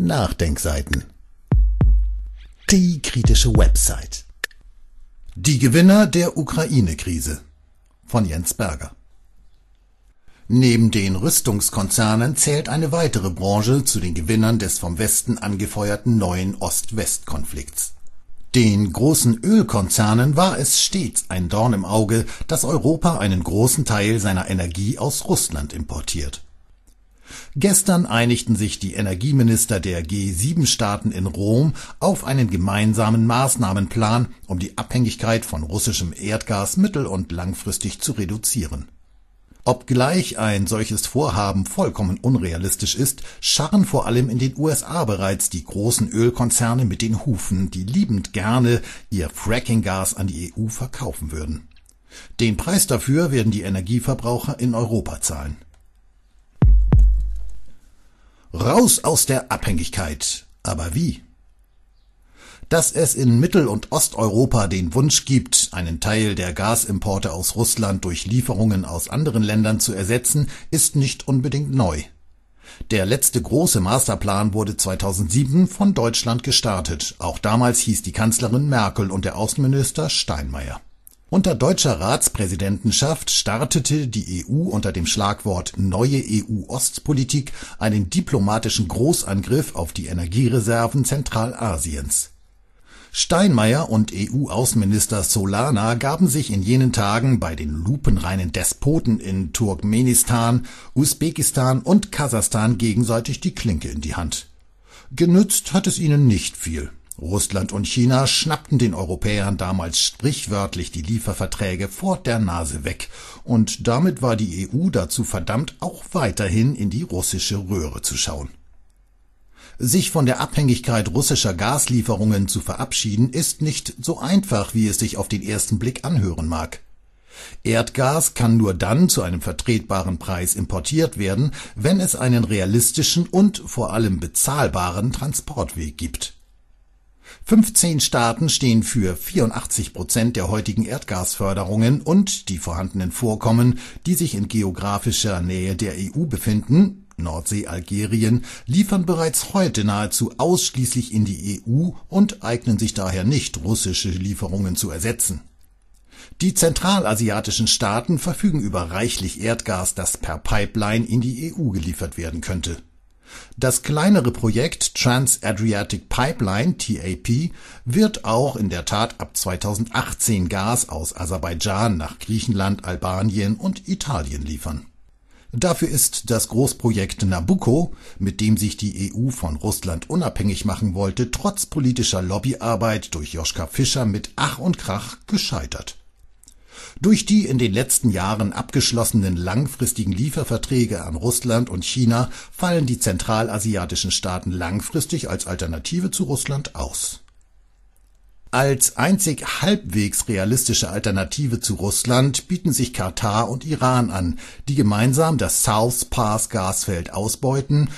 Nachdenkseiten. Die kritische Website. Die Gewinner der Ukraine-Krise von Jens Berger. Neben den Rüstungskonzernen zählt eine weitere Branche zu den Gewinnern des vom Westen angefeuerten neuen Ost-West-Konflikts. Den großen Ölkonzernen war es stets ein Dorn im Auge, dass Europa einen großen Teil seiner Energie aus Russland importiert. Gestern einigten sich die Energieminister der G7-Staaten in Rom auf einen gemeinsamen Maßnahmenplan, um die Abhängigkeit von russischem Erdgas mittel- und langfristig zu reduzieren. Obgleich ein solches Vorhaben vollkommen unrealistisch ist, scharren vor allem in den USA bereits die großen Ölkonzerne mit den Hufen, die liebend gerne ihr Fracking-Gas an die EU verkaufen würden. Den Preis dafür werden die Energieverbraucher in Europa zahlen Raus aus der Abhängigkeit. Aber wie? Dass es in Mittel- und Osteuropa den Wunsch gibt, einen Teil der Gasimporte aus Russland durch Lieferungen aus anderen Ländern zu ersetzen, ist nicht unbedingt neu. Der letzte große Masterplan wurde 2007 von Deutschland gestartet. Auch damals hieß die Kanzlerin Merkel und der Außenminister Steinmeier. Unter deutscher Ratspräsidentenschaft startete die EU unter dem Schlagwort Neue EU-Ostpolitik einen diplomatischen Großangriff auf die Energiereserven Zentralasiens. Steinmeier und EU-Außenminister Solana gaben sich in jenen Tagen bei den lupenreinen Despoten in Turkmenistan, Usbekistan und Kasachstan gegenseitig die Klinke in die Hand. Genützt hat es ihnen nicht viel Russland und China schnappten den Europäern damals sprichwörtlich die Lieferverträge vor der Nase weg, und damit war die EU dazu verdammt, auch weiterhin in die russische Röhre zu schauen. Sich von der Abhängigkeit russischer Gaslieferungen zu verabschieden, ist nicht so einfach, wie es sich auf den ersten Blick anhören mag. Erdgas kann nur dann zu einem vertretbaren Preis importiert werden, wenn es einen realistischen und vor allem bezahlbaren Transportweg gibt. 15 Staaten stehen für 84 Prozent der heutigen Erdgasförderungen und die vorhandenen Vorkommen, die sich in geografischer Nähe der EU befinden (Nordsee, Algerien) liefern bereits heute nahezu ausschließlich in die EU und eignen sich daher nicht, russische Lieferungen zu ersetzen. Die zentralasiatischen Staaten verfügen über reichlich Erdgas, das per Pipeline in die EU geliefert werden könnte das kleinere Projekt Trans-Adriatic Pipeline (TAP) wird auch in der Tat ab 2018 Gas aus Aserbaidschan nach Griechenland, Albanien und Italien liefern. Dafür ist das Großprojekt Nabucco, mit dem sich die EU von Russland unabhängig machen wollte, trotz politischer Lobbyarbeit durch Joschka Fischer mit Ach und Krach gescheitert durch die in den letzten Jahren abgeschlossenen langfristigen Lieferverträge an Russland und China fallen die zentralasiatischen Staaten langfristig als Alternative zu Russland aus. Als einzig halbwegs realistische Alternative zu Russland bieten sich Katar und Iran an, die gemeinsam das South Pass Gasfeld ausbeuten,